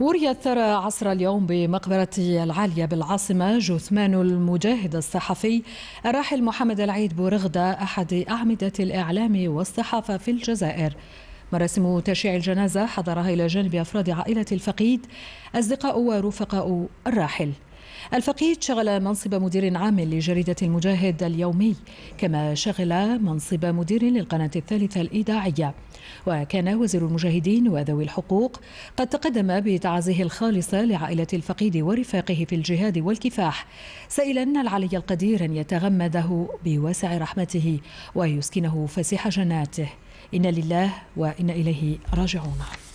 وريت الثرى عصر اليوم بمقبرة العالية بالعاصمة جثمان المجاهد الصحفي الراحل محمد العيد بورغدة أحد أعمدة الإعلام والصحافة في الجزائر مراسم تشييع الجنازة حضرها إلى جانب أفراد عائلة الفقيد أصدقاء ورفقاء الراحل الفقيد شغل منصب مدير عام لجريدة المجاهد اليومي كما شغل منصب مدير للقناة الثالثة الإذاعية وكان وزير المجاهدين وذوي الحقوق قد تقدم بتعازيه الخالصة لعائلة الفقيد ورفاقه في الجهاد والكفاح سائلا العلي القدير أن يتغمده بواسع رحمته ويسكنه فسيح جناته إن لله وإن إليه راجعون